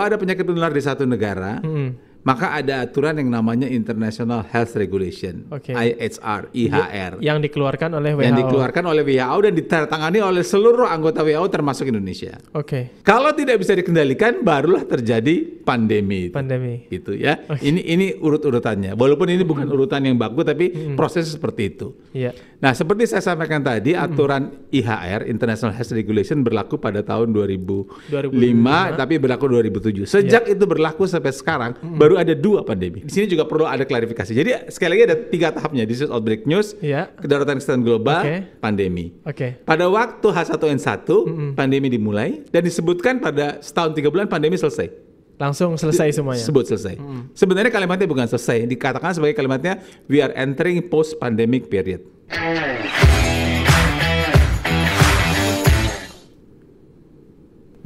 Kalau ada penyakit menular di satu negara, hmm maka ada aturan yang namanya International Health Regulation okay. IHR IHR yang dikeluarkan oleh WHO yang dikeluarkan oleh WHO dan ditandatangani oleh seluruh anggota WHO termasuk Indonesia. Oke. Okay. Kalau tidak bisa dikendalikan barulah terjadi pandemi. Pandemi. Itu ya. Okay. Ini ini urut-urutannya. Walaupun ini bukan hmm. urutan yang bagus tapi mm. proses seperti itu. Yeah. Nah, seperti saya sampaikan tadi hmm. aturan mm. IHR International Health Regulation berlaku pada tahun 2005, 2005. tapi berlaku 2007. Sejak yeah. itu berlaku sampai sekarang mm baru ada dua pandemi. Di sini juga perlu ada klarifikasi. Jadi sekali lagi ada tiga tahapnya. This is outbreak news, yeah. kedaruratan kesehatan global, okay. pandemi. Oke. Okay. Pada waktu H1N1 mm-hmm. pandemi dimulai dan disebutkan pada setahun tiga bulan pandemi selesai. Langsung selesai semuanya. Sebut selesai. Mm-hmm. Sebenarnya kalimatnya bukan selesai. Dikatakan sebagai kalimatnya we are entering post pandemic period.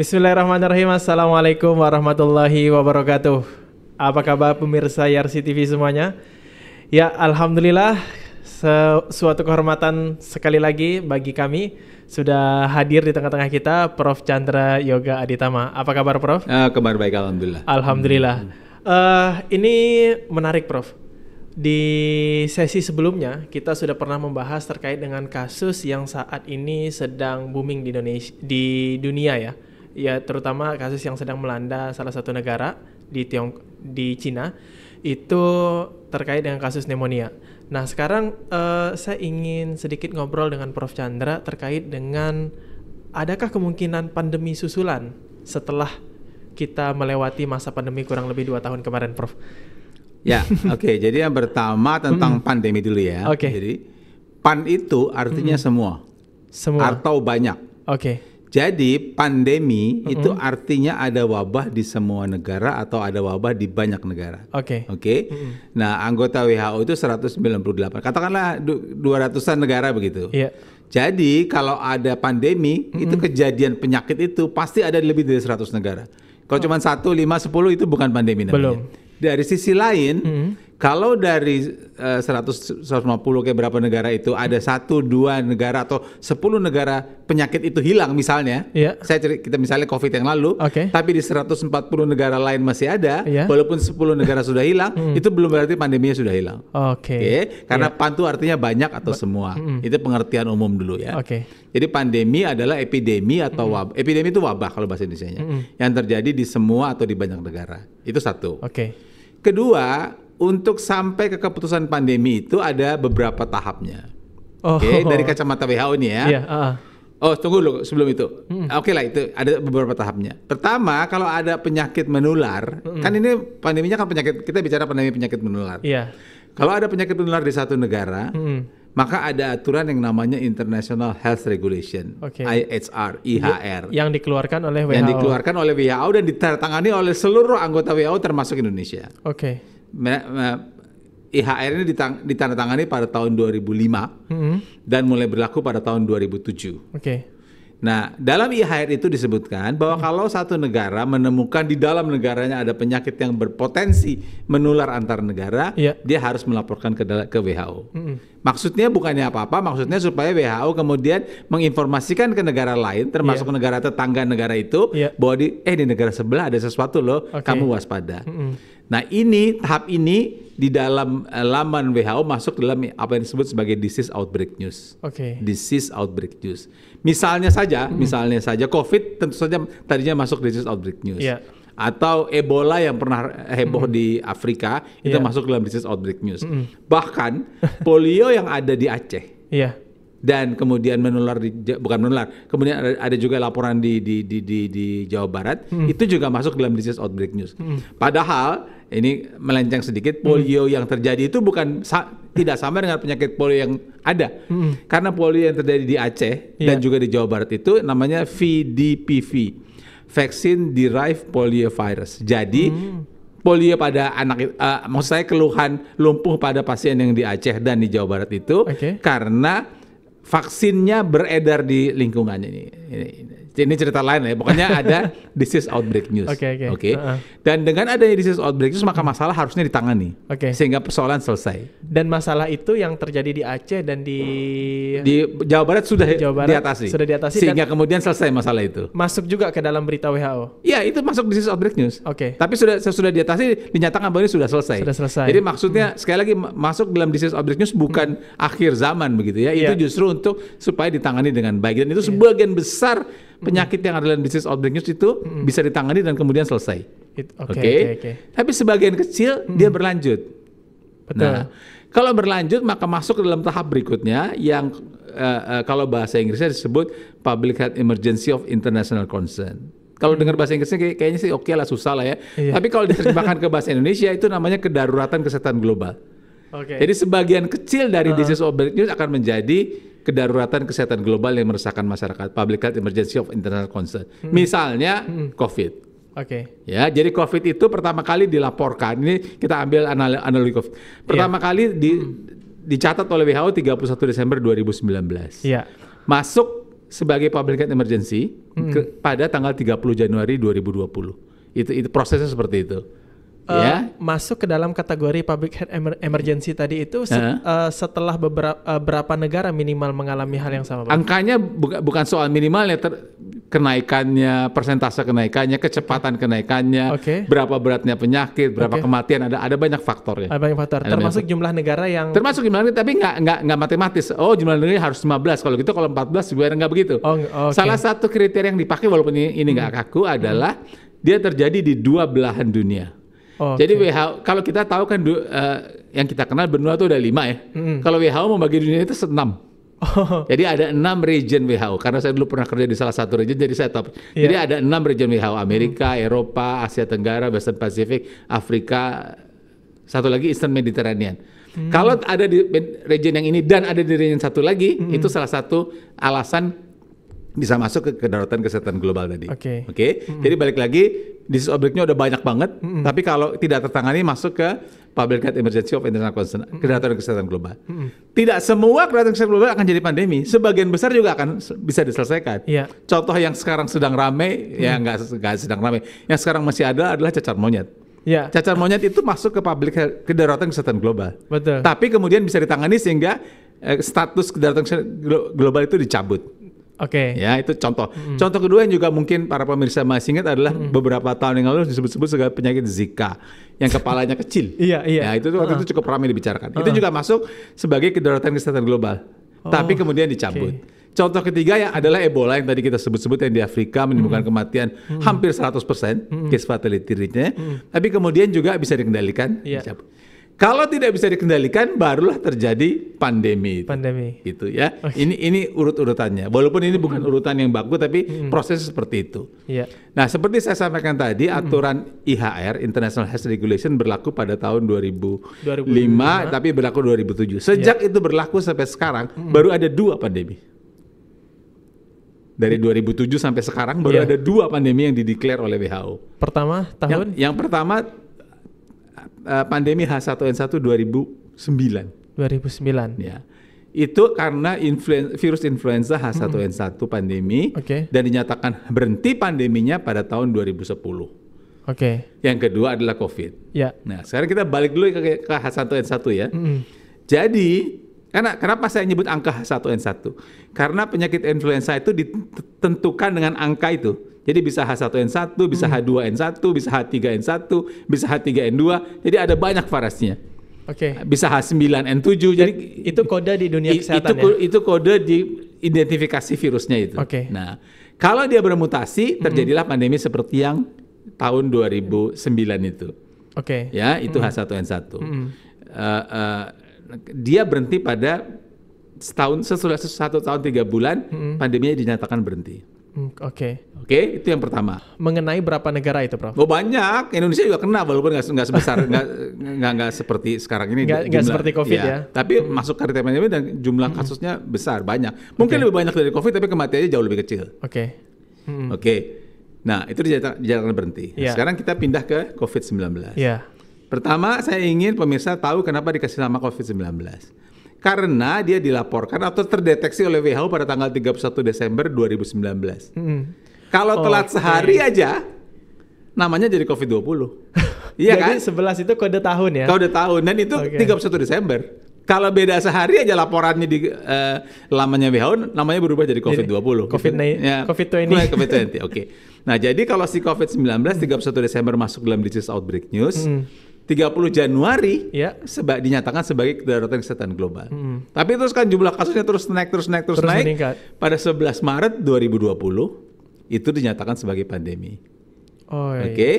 Bismillahirrahmanirrahim. Assalamualaikum warahmatullahi wabarakatuh. Apa kabar pemirsa YRC TV semuanya? Ya, alhamdulillah suatu kehormatan sekali lagi bagi kami sudah hadir di tengah-tengah kita Prof Chandra Yoga Aditama. Apa kabar Prof? Uh, kabar baik alhamdulillah. Alhamdulillah. Uh, ini menarik Prof. Di sesi sebelumnya kita sudah pernah membahas terkait dengan kasus yang saat ini sedang booming di Indonesia di dunia ya. Ya terutama kasus yang sedang melanda salah satu negara di Tiong di Cina itu terkait dengan kasus pneumonia. Nah, sekarang uh, saya ingin sedikit ngobrol dengan Prof Chandra terkait dengan adakah kemungkinan pandemi susulan setelah kita melewati masa pandemi kurang lebih dua tahun kemarin, Prof. Ya, oke. Okay. Jadi yang pertama tentang hmm. pandemi dulu ya. Oke. Okay. Jadi pan itu artinya hmm. semua. Semua. Atau banyak. Oke. Okay. Jadi pandemi mm-hmm. itu artinya ada wabah di semua negara atau ada wabah di banyak negara. Oke. Okay. Oke. Okay? Mm-hmm. Nah, anggota WHO itu 198. Katakanlah 200-an negara begitu. Iya. Yeah. Jadi kalau ada pandemi, mm-hmm. itu kejadian penyakit itu pasti ada lebih dari 100 negara. Kalau oh. cuma satu, lima, sepuluh itu bukan pandemi namanya. Belum. Dari sisi lain, mm-hmm kalau dari eh, uh, 150 kayak berapa negara itu ada satu dua negara atau 10 negara penyakit itu hilang misalnya. Yeah. Saya cerita kita misalnya Covid yang lalu, okay. tapi di 140 negara lain masih ada, yeah. walaupun 10 negara sudah hilang, mm. itu belum berarti pandeminya sudah hilang. Oke. Okay. Okay? Karena yeah. pantu artinya banyak atau ba semua. Mm -hmm. Itu pengertian umum dulu ya. Oke. Okay. Jadi pandemi adalah epidemi atau mm -hmm. wabah. Epidemi itu wabah kalau bahasa indonesia Mm -hmm. Yang terjadi di semua atau di banyak negara. Itu satu. Oke. Okay. Kedua, untuk sampai ke keputusan pandemi itu ada beberapa tahapnya. Oh. Oke, okay, dari kacamata WHO ini ya. Iya, uh. Oh, tunggu dulu sebelum itu. Hmm. Oke okay lah itu ada beberapa tahapnya. Pertama, kalau ada penyakit menular, hmm. kan ini pandeminya kan penyakit kita bicara pandemi penyakit menular. Iya. Kalau ada penyakit menular di satu negara, hmm. maka ada aturan yang namanya International Health Regulation okay. IHR, IHR yang dikeluarkan oleh WHO. Yang dikeluarkan oleh WHO dan ditandatangani oleh seluruh anggota WHO termasuk Indonesia. Oke. Okay. IHR ini ditandatangani pada tahun 2005 hmm. dan mulai berlaku pada tahun 2007. Oke. Okay. Nah, dalam IHR itu disebutkan bahwa hmm. kalau satu negara menemukan di dalam negaranya ada penyakit yang berpotensi menular antar negara, yeah. dia harus melaporkan ke ke WHO. Hmm. Maksudnya bukannya apa-apa, maksudnya supaya WHO kemudian menginformasikan ke negara lain, termasuk yeah. negara tetangga negara itu, yeah. bahwa di eh di negara sebelah ada sesuatu loh, okay. kamu waspada. Mm -hmm. Nah ini tahap ini di dalam uh, laman WHO masuk dalam apa yang disebut sebagai disease outbreak news. Okay. Disease outbreak news. Misalnya saja, mm -hmm. misalnya saja COVID tentu saja tadinya masuk disease outbreak news. Yeah atau Ebola yang pernah heboh mm -hmm. di Afrika itu iya. masuk dalam disease outbreak news. Mm -hmm. Bahkan polio yang ada di Aceh. Yeah. Dan kemudian menular di bukan menular, kemudian ada, juga laporan di di di di, di Jawa Barat, mm. itu juga masuk dalam disease outbreak news. Mm. Padahal ini melenceng sedikit mm. polio hmm. yang terjadi itu bukan sa tidak sama dengan penyakit polio yang ada hmm. karena polio yang terjadi di Aceh yeah. dan juga di Jawa Barat itu namanya VDPV vaksin derived poliovirus. Jadi hmm polio pada anak uh, maksud saya keluhan lumpuh pada pasien yang di Aceh dan di Jawa Barat itu okay. karena vaksinnya beredar di lingkungannya ini. ini, ini ini cerita lain ya. Pokoknya ada disease outbreak news. Oke, okay, oke. Okay. Okay? Uh -huh. Dan dengan adanya disease outbreak news maka masalah harusnya ditangani. Oke. Okay. Sehingga persoalan selesai. Dan masalah itu yang terjadi di Aceh dan di di Jawa Barat sudah Jawa Barat diatasi. Sudah diatasi sehingga kemudian selesai masalah itu. Masuk juga ke dalam berita WHO. Iya, itu masuk disease outbreak news. Oke. Okay. Tapi sudah sudah diatasi dinyatakan bahwa ini sudah selesai. Sudah selesai. Jadi maksudnya hmm. sekali lagi masuk dalam disease outbreak news bukan hmm. akhir zaman begitu ya. Itu yeah. justru untuk supaya ditangani dengan baik dan itu yeah. sebagian besar penyakit yang ada dalam disease outbreak news itu mm. bisa ditangani dan kemudian selesai. Oke. Okay, okay? okay, okay. Tapi sebagian kecil mm. dia berlanjut. Betul. Nah, kalau berlanjut maka masuk ke dalam tahap berikutnya yang uh, uh, kalau bahasa Inggrisnya disebut public health emergency of international concern. Kalau mm. dengar bahasa Inggrisnya kayak, kayaknya sih oke okay lah susah lah ya. Iya. Tapi kalau diterjemahkan ke bahasa Indonesia itu namanya kedaruratan kesehatan global. Okay. Jadi sebagian kecil dari uh. disease of breaking news akan menjadi kedaruratan kesehatan global yang meresahkan masyarakat, public health emergency of international concern. Hmm. Misalnya hmm. COVID. Oke. Okay. Ya, jadi COVID itu pertama kali dilaporkan. Ini kita ambil anal COVID. Iya. Pertama yeah. kali di, hmm. dicatat oleh WHO 31 Desember 2019. Iya. Yeah. Masuk sebagai public health emergency hmm. ke, pada tanggal 30 Januari 2020. Itu itu prosesnya seperti itu uh, masuk ke dalam kategori public health emergency tadi itu se uh. setelah beberapa uh, eh, berapa negara minimal mengalami hal yang sama? Pak? Angkanya buka, bukan soal minimalnya, kenaikannya, persentase kenaikannya, kecepatan kenaikannya, okay. berapa beratnya penyakit, berapa okay. kematian, ada ada banyak faktornya. Ada banyak faktor. Ada termasuk banyak. jumlah negara yang termasuk jumlah negara, tapi nggak nggak nggak matematis. Oh jumlah negara harus 15 kalau gitu kalau 14 gue nggak begitu. Oh, oh okay. Salah satu kriteria yang dipakai walaupun ini nggak hmm. kaku adalah hmm. dia terjadi di dua belahan dunia. Okay. Jadi WHO kalau kita tahu kan uh, yang kita kenal benua itu ada lima ya. Mm. Kalau WHO membagi dunia itu enam. Oh. Jadi ada enam region WHO. Karena saya dulu pernah kerja di salah satu region, jadi saya tahu. Yeah. Jadi ada enam region WHO: Amerika, mm. Eropa, Asia Tenggara, Western Pacific, Afrika, satu lagi Eastern Mediterranean. Mm. Kalau ada di region yang ini dan ada di region satu lagi, mm. itu salah satu alasan bisa masuk ke kedaruratan kesehatan global tadi. Oke. Okay. Oke. Okay? Mm-hmm. Jadi balik lagi disease outbreak-nya udah banyak banget, mm-hmm. tapi kalau tidak tertangani masuk ke public health emergency of international concern, mm-hmm. kedaruratan kesehatan global. Mm-hmm. Tidak semua kedaruratan kesehatan global akan jadi pandemi, sebagian besar juga akan bisa diselesaikan. Yeah. Contoh yang sekarang sedang ramai, mm-hmm. ya nggak sedang ramai, yang sekarang masih ada adalah cacar monyet. Ya. Cacar monyet itu masuk ke public health, kedaruratan kesehatan global. Betul. Tapi kemudian bisa ditangani sehingga eh, status kedaruratan global itu dicabut. Oke. Okay. Ya, itu contoh. Mm. Contoh kedua yang juga mungkin para pemirsa masih ingat adalah mm. beberapa tahun yang lalu disebut-sebut sebagai penyakit Zika yang kepalanya kecil. iya, iya. Ya, itu waktu uh. itu cukup ramai dibicarakan. Uh. Itu juga masuk sebagai kedaruratan kesehatan global. Oh. Tapi kemudian dicabut. Okay. Contoh ketiga ya adalah Ebola yang tadi kita sebut-sebut yang di Afrika menimbulkan mm. kematian mm. hampir 100% mm. case fatality rate-nya. Mm. Tapi kemudian juga bisa dikendalikan, yeah. dicabut. Kalau tidak bisa dikendalikan, barulah terjadi pandemi. Pandemi. Gitu ya. Okay. Oh, iya. Ini ini urut-urutannya. Walaupun ini bukan hmm. urutan yang baku, tapi mm. proses seperti itu. Yeah. Nah, seperti saya sampaikan tadi, hmm. aturan mm. IHR (International Health Regulation) berlaku pada tahun 2005, 2005. tapi berlaku 2007. Sejak yeah. itu berlaku sampai sekarang, mm. baru ada dua pandemi dari 2007 sampai sekarang baru yeah. ada dua pandemi yang dideklar oleh WHO. Pertama tahun? Yang, yang pertama Eh, pandemi H1N1 2009. 2009. Ya. Itu karena influen virus influenza H1N1 mm -hmm. pandemi okay. dan dinyatakan berhenti pandeminya pada tahun 2010. Oke. Okay. Yang kedua adalah COVID. Ya. Nah, sekarang kita balik dulu ke, ke H1N1 ya. Mm -hmm. Jadi karena kenapa saya nyebut angka H1N1? Karena penyakit influenza itu ditentukan dengan angka itu jadi bisa H1N1, bisa H2N1, hmm. bisa H3N1, bisa H3N2. Jadi ada banyak varasnya. Oke. Okay. Bisa H9N7. Jadi, jadi itu kode di dunia kesehatan itu, ya. Itu kode di identifikasi virusnya itu. Oke. Okay. Nah, kalau dia bermutasi, hmm. terjadilah -hmm. pandemi seperti yang tahun 2009 itu. Oke. Okay. Ya, itu -hmm. H1N1. Mm -hmm. uh, uh, dia berhenti pada setahun sesudah satu tahun tiga bulan, -hmm. pandeminya dinyatakan berhenti. Hmm, oke. Okay. Oke, okay, itu yang pertama. Mengenai berapa negara itu, Prof? Oh banyak. Indonesia juga kena, walaupun nggak sebesar nggak nggak seperti sekarang ini. Nggak seperti COVID ya. ya. Tapi mm. masuk ke pandemi dan jumlah hmm. kasusnya besar banyak. Mungkin okay. lebih banyak dari COVID, tapi kematiannya jauh lebih kecil. Oke. Okay. Mm. Oke. Okay. Nah, itu jalan berhenti. Yeah. Iya. Sekarang kita pindah ke COVID-19. Yeah. Pertama, saya ingin pemirsa tahu kenapa dikasih nama COVID-19 karena dia dilaporkan atau terdeteksi oleh WHO pada tanggal 31 Desember 2019. Hmm. Kalau telat okay. sehari aja namanya jadi COVID-20. iya kan? Jadi 11 itu kode tahun ya. Kode tahun dan itu okay. 31 Desember. Kalau beda sehari aja laporannya di uh, lamanya WHO namanya berubah jadi COVID-20. COVID-19. Gitu. Ya, COVID-20. covid iya, Oke. Okay. Nah, jadi kalau si COVID-19 31 Desember masuk dalam disease outbreak news, mm 30 Januari ya. seba, dinyatakan sebagai kedaruratan kesehatan global. Hmm. Tapi terus kan jumlah kasusnya terus naik terus naik terus, terus naik. Meningkat. Pada 11 Maret 2020 itu dinyatakan sebagai pandemi. Oh, Oke, okay.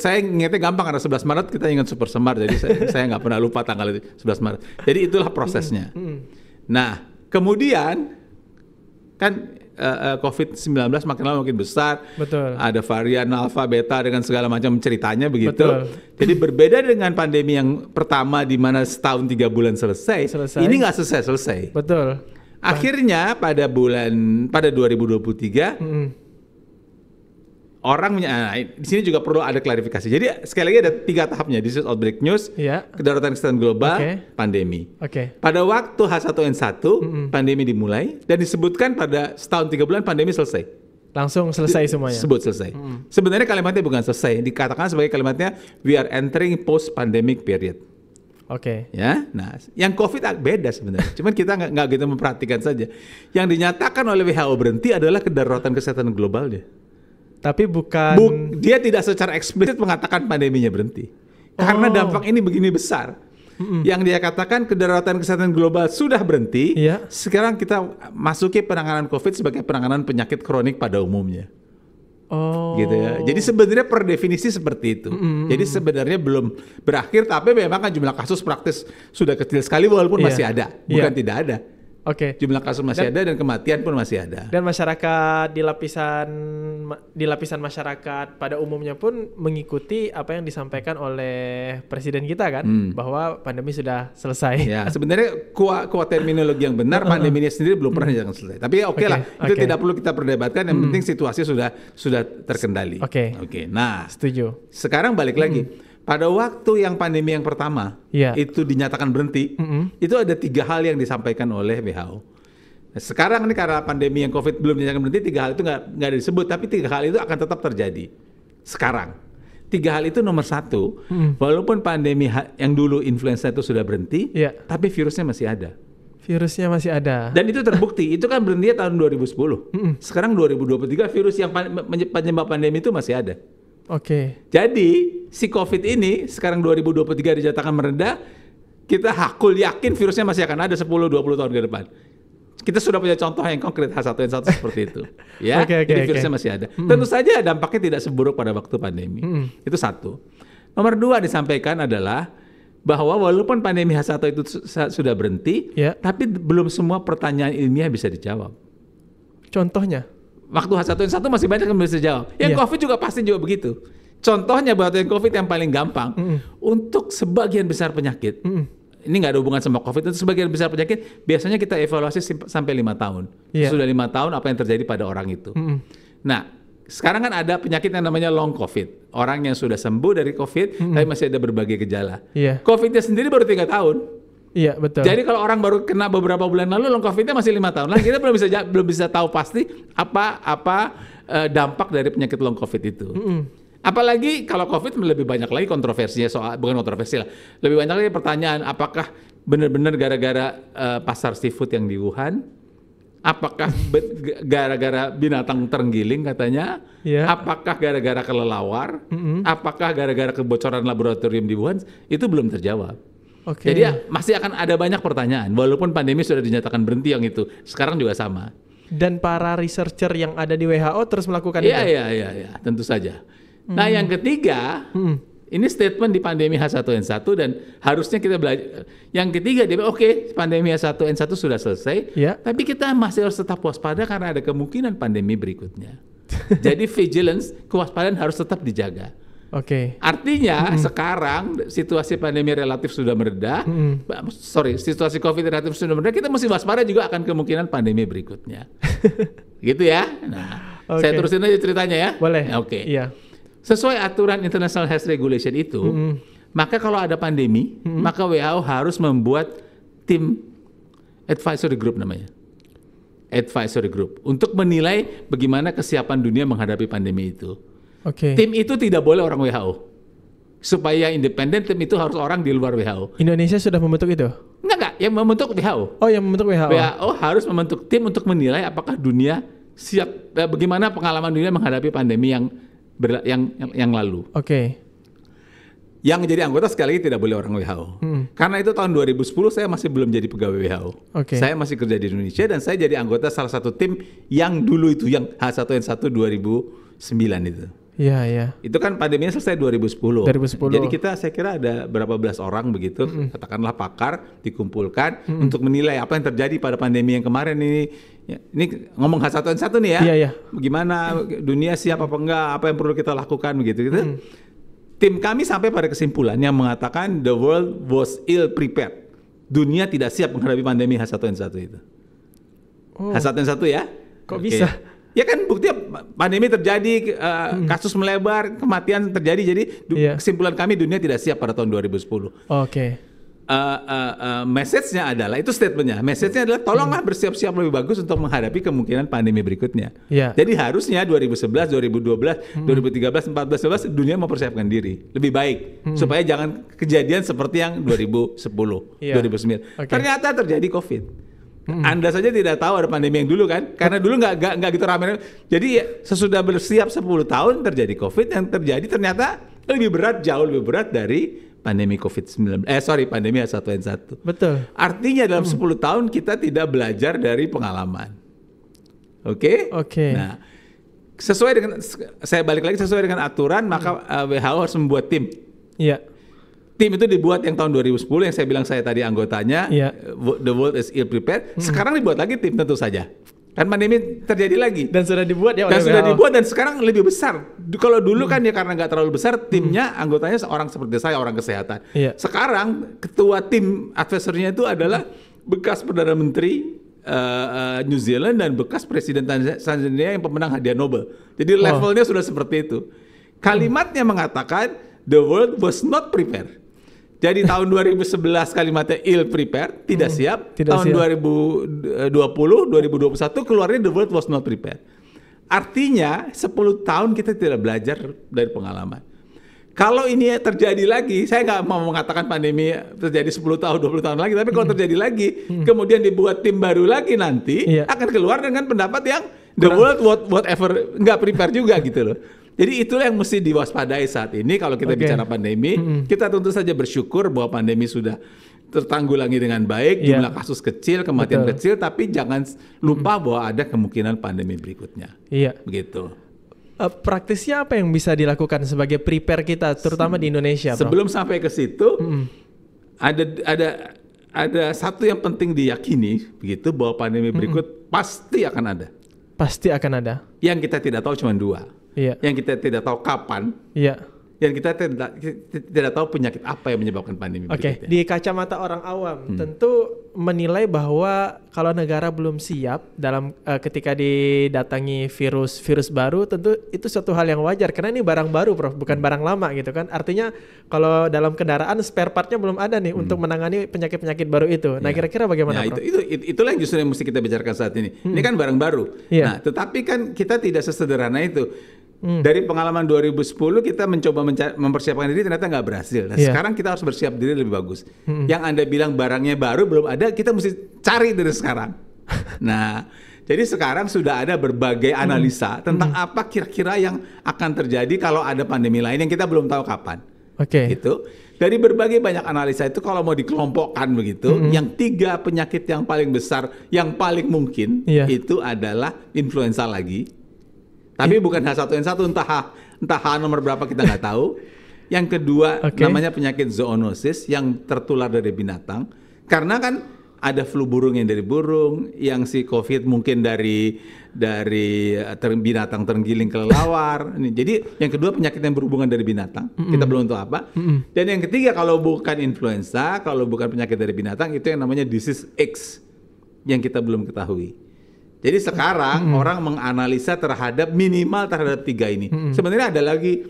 saya ingetnya gampang karena 11 Maret kita ingat Super Semar, jadi saya, nggak pernah lupa tanggal itu 11 Maret. Jadi itulah prosesnya. Hmm. Hmm. Nah, kemudian kan uh, eh, eh, COVID-19 makin lama makin besar. Betul. Ada varian alfa, beta dengan segala macam ceritanya begitu. Betul. Jadi berbeda dengan pandemi yang pertama di mana setahun tiga bulan selesai. selesai. Ini nggak selesai selesai. Betul. Akhirnya pada bulan pada 2023 mm -hmm orang punya nah, nah, di sini juga perlu ada klarifikasi. Jadi sekali lagi ada tiga tahapnya. This is outbreak news, yeah. kedaruratan kesehatan global, okay. pandemi. Oke. Okay. Pada waktu H1N1 mm -hmm. pandemi dimulai dan disebutkan pada setahun tiga bulan pandemi selesai. Langsung selesai semuanya. Sebut selesai. Mm. Sebenarnya kalimatnya bukan selesai, dikatakan sebagai kalimatnya we are entering post pandemic period. Oke. Okay. Ya, nah yang COVID beda sebenarnya. Cuman kita nggak gitu memperhatikan saja. Yang dinyatakan oleh WHO berhenti adalah kedaruratan kesehatan global dia. Tapi bukan Buk, dia tidak secara eksplisit mengatakan pandeminya berhenti. Karena oh. dampak ini begini besar. Mm-hmm. Yang dia katakan kedaruratan kesehatan global sudah berhenti. Yeah. Sekarang kita masuki penanganan COVID sebagai penanganan penyakit kronik pada umumnya. Oh. Gitu ya. Jadi sebenarnya per definisi seperti itu. Mm-hmm. Jadi sebenarnya belum berakhir tapi memang kan jumlah kasus praktis sudah kecil sekali walaupun yeah. masih ada, iya. bukan yeah. tidak ada. Oke. Okay. Jumlah kasus masih dan, ada dan kematian pun masih ada. Dan masyarakat di lapisan di lapisan masyarakat pada umumnya pun mengikuti apa yang disampaikan oleh presiden kita kan hmm. bahwa pandemi sudah selesai. Ya, sebenarnya kuat kuat terminologi yang benar pandemi ini sendiri belum pernah dinyatakan selesai. Tapi ya oke okay okay, lah, itu okay. tidak perlu kita perdebatkan. Yang hmm. penting situasi sudah sudah terkendali. Oke. Okay. Oke. Okay, nah, setuju. Sekarang balik lagi. Hmm pada waktu yang pandemi yang pertama yeah. itu dinyatakan berhenti, mm -hmm. itu ada tiga hal yang disampaikan oleh WHO. Nah, sekarang ini karena pandemi yang COVID belum dinyatakan berhenti, tiga hal itu nggak disebut, tapi tiga hal itu akan tetap terjadi sekarang. Tiga hal itu nomor satu, mm walaupun pandemi yang dulu influenza itu sudah berhenti, yeah. tapi virusnya masih ada. Virusnya masih ada. Dan itu terbukti, itu kan berhenti tahun 2010. Mm -hmm. Sekarang 2023 virus yang penyebab pandemi itu masih ada. Oke. Okay. Jadi si COVID ini sekarang 2023 dijatakan merendah, kita hakul yakin virusnya masih akan ada 10-20 tahun ke depan. Kita sudah punya contoh yang konkret H1N1 seperti itu, ya. Okay, okay, Jadi virusnya okay. masih ada. Mm. Tentu saja dampaknya tidak seburuk pada waktu pandemi. Mm. Itu satu. Nomor dua disampaikan adalah bahwa walaupun pandemi H1 itu sudah berhenti, yeah. tapi belum semua pertanyaan ilmiah bisa dijawab. Contohnya? waktu satu yang satu masih banyak yang bisa jawab. Yang yeah. COVID juga pasti juga begitu. Contohnya buat yang COVID yang paling gampang mm. untuk sebagian besar penyakit. Mm. Ini nggak ada hubungan sama COVID, itu sebagian besar penyakit biasanya kita evaluasi sampai lima tahun. Yeah. Sudah lima tahun apa yang terjadi pada orang itu. Mm. Nah, sekarang kan ada penyakit yang namanya long COVID. Orang yang sudah sembuh dari COVID, mm. tapi masih ada berbagai gejala. Yeah. COVID-nya sendiri baru tiga tahun. Iya betul. Jadi kalau orang baru kena beberapa bulan lalu long covidnya masih lima tahun lagi kita belum bisa belum bisa tahu pasti apa apa uh, dampak dari penyakit long covid itu. Mm -hmm. Apalagi kalau COVID lebih banyak lagi kontroversinya soal bukan kontroversi lah, lebih banyak lagi pertanyaan apakah benar-benar gara-gara uh, pasar seafood yang di Wuhan? Apakah gara-gara binatang terenggiling katanya? Yeah. Apakah gara-gara kelelawar? Mm -hmm. Apakah gara-gara kebocoran laboratorium di Wuhan? Itu belum terjawab. Okay. Jadi ya, masih akan ada banyak pertanyaan walaupun pandemi sudah dinyatakan berhenti yang itu. Sekarang juga sama. Dan para researcher yang ada di WHO terus melakukan ya, itu. Iya iya iya tentu saja. Hmm. Nah, yang hmm. ketiga, hmm. ini statement di pandemi H1N1 dan harusnya kita belajar yang ketiga dia oke, okay, pandemi H1N1 sudah selesai, ya. tapi kita masih harus tetap waspada karena ada kemungkinan pandemi berikutnya. Jadi vigilance, kewaspadaan harus tetap dijaga. Oke. Okay. Artinya mm. sekarang situasi pandemi relatif sudah mereda, Mm. sorry situasi COVID relatif sudah mereda, kita mesti waspada juga akan kemungkinan pandemi berikutnya, gitu ya. Nah, okay. saya terusin aja ceritanya ya. Boleh. Oke. Okay. Iya. Sesuai aturan International Health Regulation itu, hmm. maka kalau ada pandemi, hmm. maka WHO harus membuat tim advisory group namanya. Advisory group untuk menilai bagaimana kesiapan dunia menghadapi pandemi itu. Okay. Tim itu tidak boleh orang WHO. Supaya independen tim itu harus orang di luar WHO. Indonesia sudah membentuk itu? Enggak, enggak. Yang membentuk WHO. Oh, yang membentuk WHO. WHO harus membentuk tim untuk menilai apakah dunia siap eh, bagaimana pengalaman dunia menghadapi pandemi yang berla, yang, yang yang lalu. Oke. Okay. Yang jadi anggota sekali lagi tidak boleh orang WHO. Hmm. Karena itu tahun 2010 saya masih belum jadi pegawai WHO. Okay. Saya masih kerja di Indonesia dan saya jadi anggota salah satu tim yang dulu itu yang H1N1 sembilan itu. Iya, iya. Itu kan pandeminya selesai 2010. 2010. Jadi kita saya kira ada berapa belas orang begitu, mm -hmm. katakanlah pakar dikumpulkan mm -hmm. untuk menilai apa yang terjadi pada pandemi yang kemarin ini. Ya, ini ngomong satu satu nih ya. Iya, iya. Gimana dunia siap apa enggak, apa yang perlu kita lakukan begitu gitu. Mm. Tim kami sampai pada kesimpulan yang mengatakan the world was ill prepared. Dunia tidak siap menghadapi pandemi H1N1 itu. Oh. H1N1 ya. Kok okay. bisa? Ya kan bukti pandemi terjadi, uh, hmm. kasus melebar, kematian terjadi. Jadi yeah. kesimpulan kami dunia tidak siap pada tahun 2010. Oke. Okay. Uh, eh, uh, eh, uh, message-nya adalah itu statementnya. Message-nya adalah tolonglah hmm. bersiap-siap lebih bagus untuk menghadapi kemungkinan pandemi berikutnya. Yeah. Jadi harusnya 2011, 2012, hmm. 2013, 14, 15 dunia mempersiapkan diri lebih baik hmm. supaya jangan kejadian seperti yang 2010, yeah. 2009. Okay. Ternyata terjadi COVID. Hmm. Anda saja tidak tahu ada pandemi yang dulu kan? Karena dulu nggak nggak gitu ramai. Jadi ya, sesudah bersiap 10 tahun terjadi COVID yang terjadi ternyata lebih berat jauh lebih berat dari pandemi COVID-19. Eh sorry, pandemi H1N1. Betul. Artinya dalam hmm. 10 tahun kita tidak belajar dari pengalaman. Oke? Okay? Oke. Okay. Nah, sesuai dengan saya balik lagi sesuai dengan aturan hmm. maka eh, WHO harus membuat tim. Iya. Yeah tim itu dibuat yang tahun 2010 yang saya bilang saya tadi anggotanya yeah. the world is ill prepared hmm. sekarang dibuat lagi tim tentu saja kan pandemi terjadi lagi dan sudah dibuat ya dan sudah WHO. dibuat dan sekarang lebih besar kalau dulu hmm. kan ya karena nggak terlalu besar timnya hmm. anggotanya seorang seperti saya orang kesehatan yeah. sekarang ketua tim advisornya itu adalah bekas perdana menteri uh, uh, New Zealand dan bekas presiden Tanzania yang pemenang hadiah Nobel jadi oh. levelnya oh. sudah seperti itu kalimatnya hmm. mengatakan the world was not prepared jadi tahun 2011 kalimatnya ill prepared, tidak hmm, siap. Tidak tahun siap. 2020, 2021 keluarnya the world was not prepared. Artinya 10 tahun kita tidak belajar dari pengalaman. Kalau ini terjadi lagi, saya nggak mau mengatakan pandemi terjadi 10 tahun, 20 tahun lagi, tapi kalau hmm. terjadi lagi, hmm. kemudian dibuat tim baru lagi nanti, yeah. akan keluar dengan pendapat yang the world what, whatever nggak prepare juga gitu loh. Jadi itulah yang mesti diwaspadai saat ini kalau kita okay. bicara pandemi. Mm-hmm. Kita tentu saja bersyukur bahwa pandemi sudah tertanggulangi dengan baik, yeah. jumlah kasus kecil, kematian Betul. kecil, tapi jangan lupa mm-hmm. bahwa ada kemungkinan pandemi berikutnya. Iya. Yeah. Begitu. Uh, praktisnya apa yang bisa dilakukan sebagai prepare kita terutama Se- di Indonesia, bro? Sebelum sampai ke situ, mm-hmm. ada ada ada satu yang penting diyakini begitu bahwa pandemi berikut mm-hmm. pasti akan ada. Pasti akan ada. Yang kita tidak tahu cuma dua yeah. yang kita tidak tahu kapan, yeah. yang kita tidak tidak tahu penyakit apa yang menyebabkan pandemi. Oke, okay. di kacamata orang awam hmm. tentu menilai bahwa kalau negara belum siap dalam uh, ketika didatangi virus virus baru, tentu itu suatu hal yang wajar karena ini barang baru, prof, bukan hmm. barang lama gitu kan. Artinya kalau dalam kendaraan spare partnya belum ada nih hmm. untuk menangani penyakit penyakit baru itu. Nah, iya. kira-kira ya. bagaimana? prof? Itu, itu itulah yang justru yang mesti kita bicarakan saat ini. Hmm. Ini kan barang baru. Ya. Nah, tetapi kan kita tidak sesederhana itu Hmm. Dari pengalaman 2010 kita mencoba mempersiapkan diri ternyata nggak berhasil. Nah, yeah. sekarang kita harus bersiap diri lebih bagus. Hmm. Yang Anda bilang barangnya baru belum ada, kita mesti cari dari sekarang. nah, jadi sekarang sudah ada berbagai hmm. analisa hmm. tentang hmm. apa kira-kira yang akan terjadi kalau ada pandemi lain yang kita belum tahu kapan. Oke. Okay. Itu Dari berbagai banyak analisa itu kalau mau dikelompokkan begitu, -hmm. yang tiga penyakit yang paling besar, yang paling mungkin yeah. itu adalah influenza lagi. Tapi bukan H1N1 entah entah H nomor berapa kita nggak tahu. Yang kedua okay. namanya penyakit zoonosis yang tertular dari binatang. Karena kan ada flu burung yang dari burung, yang si COVID mungkin dari dari eh, ter, binatang tergiling kelelawar. Jadi yang kedua penyakit yang berhubungan dari binatang, mm -hmm. kita belum tahu apa. Mm -hmm. Dan yang ketiga kalau bukan influenza, kalau bukan penyakit dari binatang itu yang namanya disease X yang kita belum ketahui. Jadi sekarang hmm. orang menganalisa terhadap minimal terhadap tiga ini. Hmm. Sebenarnya ada lagi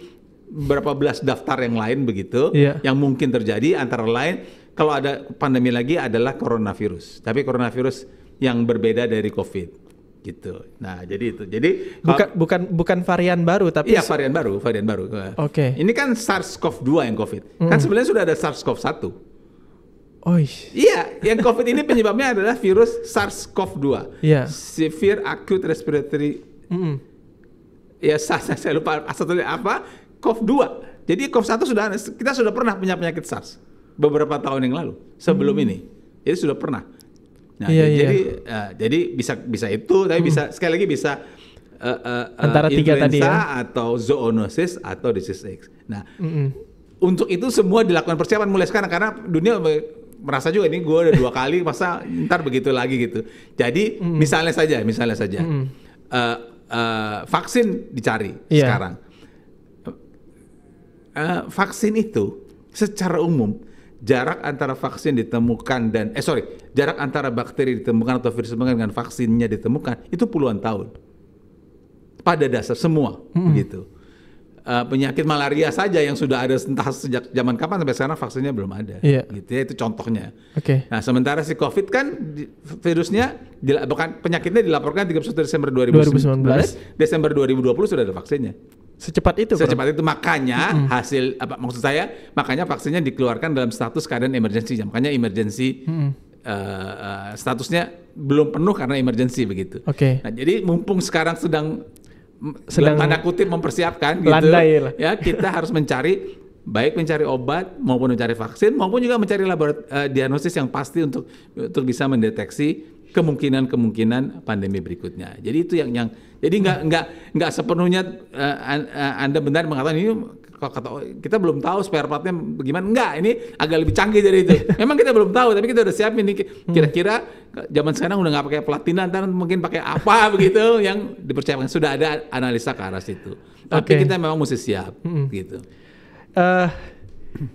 berapa belas daftar yang lain begitu yeah. yang mungkin terjadi antara lain kalau ada pandemi lagi adalah coronavirus. Tapi coronavirus yang berbeda dari COVID gitu. Nah, jadi itu. Jadi bukan kalau, bukan bukan varian baru tapi Iya, varian baru, varian baru. Oke. Okay. Ini kan SARS-CoV-2 yang COVID. Hmm. Kan sebenarnya sudah ada SARS-CoV-1. Oh iya, yang COVID ini penyebabnya adalah virus SARS-CoV-2, yeah. Iya. severe acute respiratory, mm -hmm. ya SARS saya lupa satunya apa, COV-2. Jadi COV-1 sudah kita sudah pernah punya penyakit SARS beberapa tahun yang lalu sebelum mm. ini, jadi sudah pernah. Nah, yeah, iya. jadi yeah. Uh, jadi bisa bisa itu, tapi mm. bisa sekali lagi bisa uh, uh, uh, antara tiga tadi ya. atau zoonosis atau disease X. Nah. Mm -hmm. Untuk itu semua dilakukan persiapan mulai sekarang karena dunia merasa juga ini gue udah dua kali masa ntar begitu lagi gitu. Jadi mm. misalnya saja, misalnya saja mm. uh, uh, vaksin dicari yeah. sekarang. Uh, vaksin itu secara umum jarak antara vaksin ditemukan dan eh sorry jarak antara bakteri ditemukan atau virus ditemukan dengan vaksinnya ditemukan itu puluhan tahun pada dasar semua mm. gitu uh, penyakit malaria saja yang sudah ada entah sejak zaman kapan sampai sekarang vaksinnya belum ada. Yeah. Gitu ya itu contohnya. Oke. Okay. Nah, sementara si COVID kan virusnya bukan penyakitnya dilaporkan 31 Desember 2019, 2019. Desember 2020 sudah ada vaksinnya. Secepat itu. Secepat bro. itu makanya mm -hmm. hasil apa maksud saya makanya vaksinnya dikeluarkan dalam status keadaan emergency, Makanya emergency mm -hmm. uh, eh, uh, eh, statusnya belum penuh karena emergency begitu. Oke. Okay. Nah, jadi mumpung sekarang sedang sedang tanda kutip mempersiapkan gitu. lah. Ya, kita harus mencari baik mencari obat maupun mencari vaksin maupun juga mencari laborat uh, eh, diagnosis yang pasti untuk untuk bisa mendeteksi kemungkinan-kemungkinan pandemi berikutnya. Jadi itu yang yang jadi nggak nggak nggak sepenuhnya uh, uh, Anda benar mengatakan ini kalau kata oh, kita belum tahu spare partnya bagaimana enggak ini agak lebih canggih dari itu. Memang kita belum tahu tapi kita udah siap ini hmm. kira-kira zaman sekarang udah nggak pakai platina ntar mungkin pakai apa begitu yang dipercayakan sudah ada analisa ke arah situ. Tapi okay. kita memang mesti siap hmm. gitu. Uh,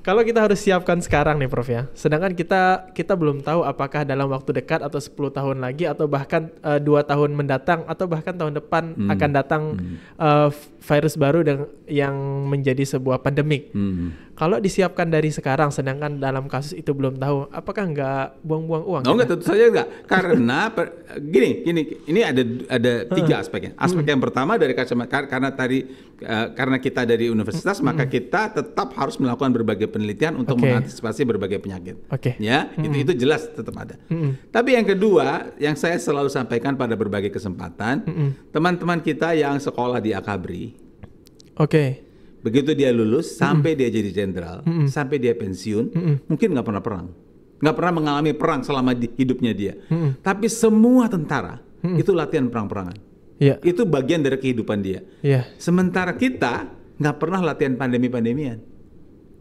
kalau kita harus siapkan sekarang nih Prof ya. Sedangkan kita kita belum tahu apakah dalam waktu dekat atau 10 tahun lagi atau bahkan eh, dua 2 tahun mendatang atau bahkan tahun depan hmm. akan datang hmm. uh, virus baru yang menjadi sebuah pandemik. Hmm. Kalau disiapkan dari sekarang, sedangkan dalam kasus itu belum tahu, apakah nggak buang-buang uang? Oh, enggak, tentu saja enggak. Karena per, gini, gini, ini ada ada tiga aspeknya. Aspek hmm. yang pertama dari kacamata karena tadi uh, karena kita dari universitas, hmm. maka kita tetap harus melakukan berbagai penelitian untuk okay. mengantisipasi berbagai penyakit. Oke. Okay. Ya, hmm. itu itu jelas tetap ada. Hmm. Tapi yang kedua, yang saya selalu sampaikan pada berbagai kesempatan, hmm. teman-teman hmm. kita yang sekolah di Akabri, oke. Okay Begitu dia lulus, sampai dia jadi jenderal, hmm sampai dia pensiun, hmm mungkin nggak pernah perang, nggak pernah mengalami perang selama di, hidupnya dia. hmm Tapi semua tentara hmm itu latihan perang-perangan. Yeah. Itu bagian dari kehidupan dia. Yeah. Sementara kita nggak pernah latihan pandemi-pandemian.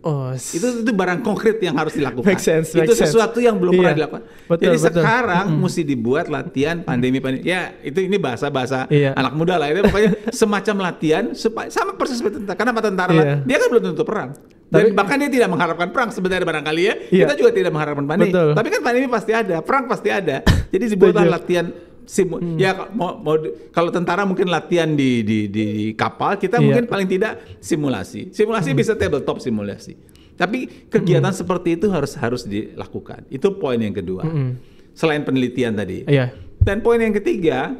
Oh. Itu itu barang konkret yang harus dilakukan. Make sense, make itu sesuatu yang belum iya. pernah dilakukan. Betul, Jadi betul. sekarang mm. mesti dibuat latihan pandemi pandemi. Ya, itu ini bahasa-bahasa iya. anak muda lah itu pokoknya semacam latihan supaya sama persis seperti tentara. Karena tentara? Iya. dia kan belum tentu perang. Dan bahkan dia tidak mengharapkan perang sebenarnya barangkali ya. Iya. Kita juga tidak mengharapkan pandemi. Betul. Tapi kan pandemi pasti ada, perang pasti ada. Jadi dibuatlah latihan sim hmm. ya mau, mau kalau tentara mungkin latihan di di di kapal kita yeah. mungkin paling tidak simulasi simulasi hmm. bisa tabletop simulasi tapi kegiatan hmm. seperti itu harus harus dilakukan itu poin yang kedua hmm. selain penelitian tadi yeah. dan poin yang ketiga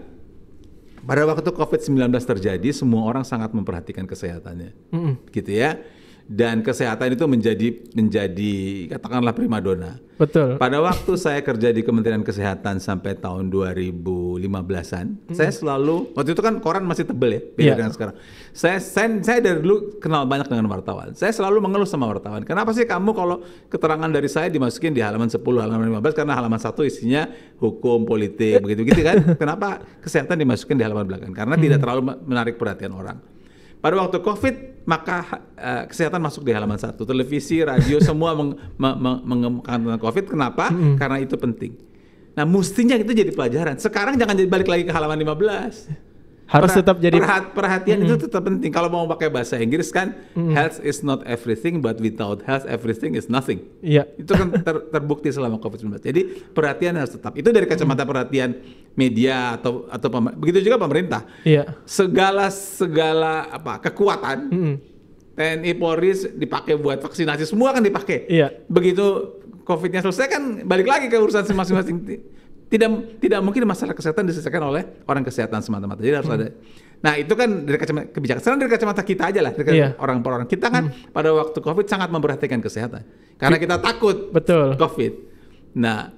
pada waktu COVID-19 terjadi semua orang sangat memperhatikan kesehatannya hmm. gitu ya dan kesehatan itu menjadi menjadi katakanlah primadona. Betul. Pada waktu saya kerja di Kementerian Kesehatan sampai tahun 2015-an, hmm. saya selalu waktu itu kan koran masih tebel ya, beda yeah. dengan sekarang. Saya, saya saya dari dulu kenal banyak dengan wartawan. Saya selalu mengeluh sama wartawan. Kenapa sih kamu kalau keterangan dari saya dimasukin di halaman 10, halaman 15 karena halaman satu isinya hukum, politik, iya. begitu-begitu kan? Kenapa kesehatan dimasukin di halaman belakang? Karena hmm. tidak terlalu menarik perhatian orang. Pada waktu Covid maka uh, kesehatan masuk di halaman satu. Televisi, radio, semua meng, me, me, mengemukakan tentang COVID. Kenapa? Mm -hmm. Karena itu penting. Nah, mestinya itu jadi pelajaran. Sekarang jangan jadi balik lagi ke halaman 15 harus per, tetap jadi perhat perhatian mm. itu tetap penting kalau mau pakai bahasa Inggris kan mm. health is not everything but without health everything is nothing Iya. itu kan ter terbukti selama COVID-19 jadi perhatian harus tetap itu dari kacamata mm. perhatian media atau atau begitu juga pemerintah yeah. segala segala apa kekuatan mm. TNI Polri dipakai buat vaksinasi semua kan dipakai yeah. begitu COVIDnya selesai kan balik lagi ke urusan masing-masing tidak tidak mungkin masalah kesehatan diselesaikan oleh orang kesehatan semata-mata. Jadi harus hmm. ada. Nah itu kan dari kacamata kebijakan. Sekarang dari kacamata kita aja lah, dari iya. orang per orang. Kita kan hmm. pada waktu COVID sangat memperhatikan kesehatan karena kita takut Betul. COVID. Nah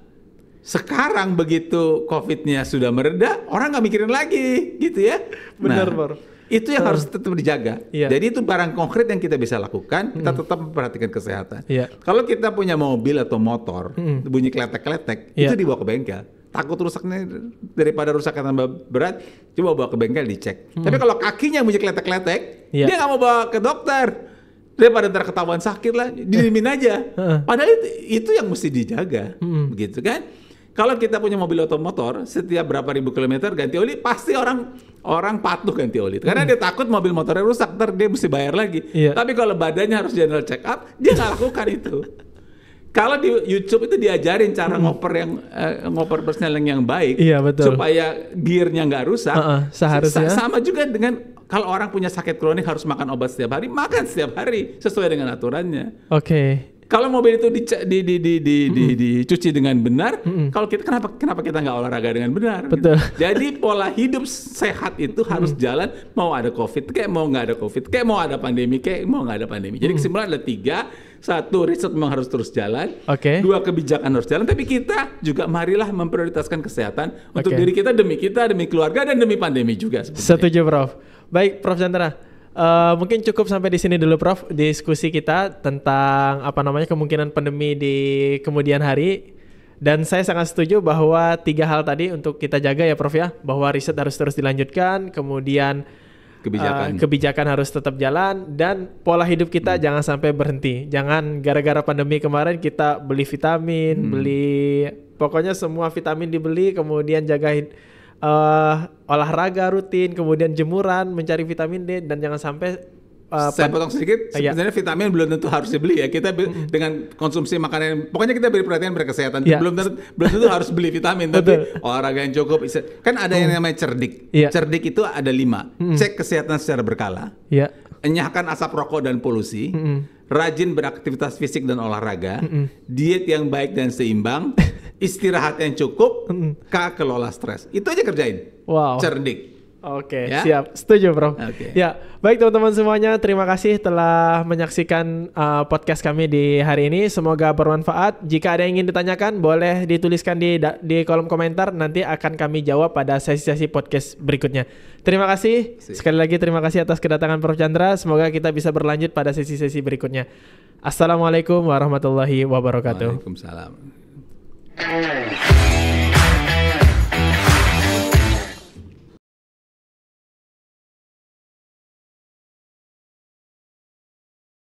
sekarang begitu COVID-nya sudah mereda, orang nggak mikirin lagi, gitu ya. Benar, nah, Itu yang uh, harus tetap dijaga. Iya. Jadi itu barang konkret yang kita bisa lakukan, kita mm. tetap memperhatikan kesehatan. Iya. Kalau kita punya mobil atau motor, mm. bunyi kletek-kletek, yeah. itu dibawa ke bengkel takut rusaknya daripada rusaknya tambah berat coba bawa ke bengkel dicek hmm. tapi kalau kakinya punya kletek-kletek yeah. dia nggak mau bawa ke dokter daripada ntar ketahuan sakit lah didiemin aja padahal itu, itu yang mesti dijaga hmm. gitu kan kalau kita punya mobil atau motor, setiap berapa ribu kilometer ganti oli pasti orang orang patuh ganti oli karena hmm. dia takut mobil motornya rusak ntar dia mesti bayar lagi yeah. tapi kalau badannya harus general check up dia nggak lakukan itu kalau di YouTube itu diajarin cara hmm. ngoper yang uh, ngoper persneling yang baik, iya, betul. supaya gearnya nggak rusak. Uh -uh, seharusnya. Sama juga dengan kalau orang punya sakit kronik harus makan obat setiap hari, makan setiap hari sesuai dengan aturannya. Oke. Okay. Kalau mobil itu di, di, di, di, di, mm. di, dicuci dengan benar, mm. kalau kita kenapa kenapa kita nggak olahraga dengan benar? Betul. Gitu. Jadi pola hidup sehat itu harus mm. jalan. Mau ada covid, kayak mau nggak ada covid, kayak mau ada pandemi, kayak mau nggak ada pandemi. Jadi kesimpulan ada tiga satu, riset memang harus terus jalan. Okay. Dua, kebijakan harus jalan. Tapi kita juga marilah memprioritaskan kesehatan okay. untuk diri kita, demi kita, demi keluarga, dan demi pandemi juga. Sebenarnya. Setuju, Prof. Baik, Prof. Chandra. Uh, mungkin cukup sampai di sini dulu Prof diskusi kita tentang apa namanya kemungkinan pandemi di kemudian hari dan saya sangat setuju bahwa tiga hal tadi untuk kita jaga ya Prof ya bahwa riset harus terus dilanjutkan kemudian kebijakan uh, kebijakan harus tetap jalan dan pola hidup kita hmm. jangan sampai berhenti. Jangan gara-gara pandemi kemarin kita beli vitamin, hmm. beli pokoknya semua vitamin dibeli kemudian jagain uh, olahraga rutin, kemudian jemuran, mencari vitamin D dan jangan sampai Uh, saya potong sedikit. Iya. Sebenarnya vitamin belum tentu harus dibeli ya. Kita mm. dengan konsumsi makanan, pokoknya kita beri perhatian berkesehatan. Yeah. Belum tentu, belum tentu harus beli vitamin, tapi olahraga yang cukup. Kan ada yang hmm. namanya cerdik. Yeah. Cerdik itu ada lima. Mm. Cek kesehatan secara berkala. Yeah. Enyahkan asap rokok dan polusi. Mm rajin beraktivitas fisik dan olahraga, mm -mm. diet yang baik dan seimbang, istirahat yang cukup, mm -mm. kelola stres. Itu aja kerjain. Wow. Cerdik. Oke, ya? siap. Setuju, Bro. Okay. Ya, baik teman-teman semuanya, terima kasih telah menyaksikan uh, podcast kami di hari ini. Semoga bermanfaat. Jika ada yang ingin ditanyakan, boleh dituliskan di di kolom komentar. Nanti akan kami jawab pada sesi-sesi podcast berikutnya. Terima kasih. Si. Sekali lagi terima kasih atas kedatangan Prof Chandra. Semoga kita bisa berlanjut pada sesi-sesi berikutnya. Assalamualaikum warahmatullahi wabarakatuh. Waalaikumsalam.